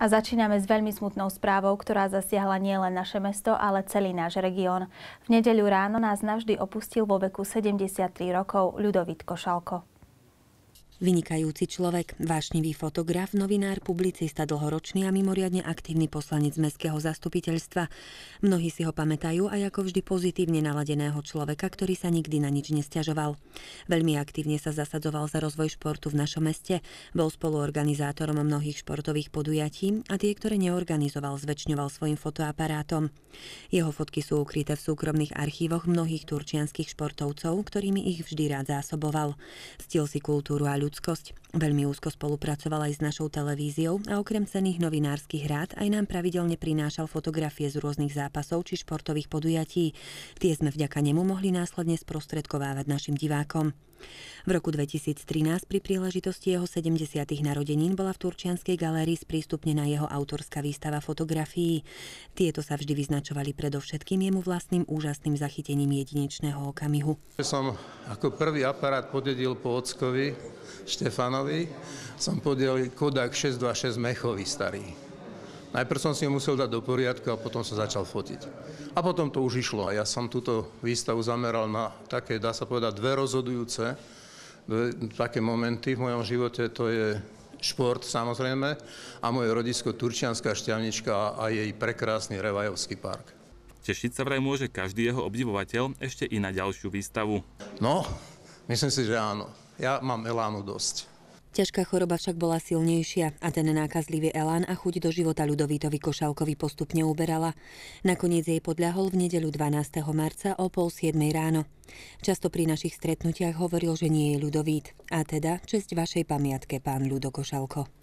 A začíname s veľmi smutnou správou, ktorá zasiahla nielen naše mesto, ale celý náš región. V nedeľu ráno nás navždy opustil vo veku 73 rokov Ľudovit Košalko. Vynikajúci človek, vášnivý fotograf, novinár, publicista, dlhoročný a mimoriadne aktívny poslanec mestského zastupiteľstva. Mnohí si ho pamätajú aj ako vždy pozitívne naladeného človeka, ktorý sa nikdy na nič nestiažoval. Veľmi aktívne sa zasadzoval za rozvoj športu v našom meste, bol spoluorganizátorom mnohých športových podujatí a tie, ktoré neorganizoval, zväčšňoval svojim fotoaparátom. Jeho fotky sú ukryté v súkromných archívoch mnohých turčianských športovcov, ktorými ich vždy rád zásoboval. Stil si kultúru a ľudí ľudskosť. Veľmi úzko spolupracoval aj s našou televíziou a okrem cených novinárskych rád aj nám pravidelne prinášal fotografie z rôznych zápasov či športových podujatí. Tie sme vďaka nemu mohli následne sprostredkovávať našim divákom. V roku 2013 pri príležitosti jeho 70. narodenín bola v Turčianskej galérii sprístupnená jeho autorská výstava fotografií. Tieto sa vždy vyznačovali predovšetkým jemu vlastným úžasným zachytením jedinečného okamihu. Som ako prvý aparát podedil po ockovi Štefanovi, som podedil Kodak 626 Mechový starý Najprv som si ho musel dať do poriadku a potom som začal fotiť. A potom to už išlo ja som túto výstavu zameral na také, dá sa povedať, dve rozhodujúce dve, také momenty v mojom živote, to je šport samozrejme a moje rodisko Turčianská šťavnička a jej prekrásny Revajovský park. Tešiť sa vraj môže každý jeho obdivovateľ ešte i na ďalšiu výstavu. No, myslím si, že áno. Ja mám elánu dosť. Ťažká choroba však bola silnejšia a ten nákazlivý elán a chuť do života Ľudovítovi Košalkovi postupne uberala. Nakoniec jej podľahol v nedeľu 12. marca o pol 7 ráno. Často pri našich stretnutiach hovoril, že nie je ľudovít. A teda, česť vašej pamiatke, pán Ľudo Košalko.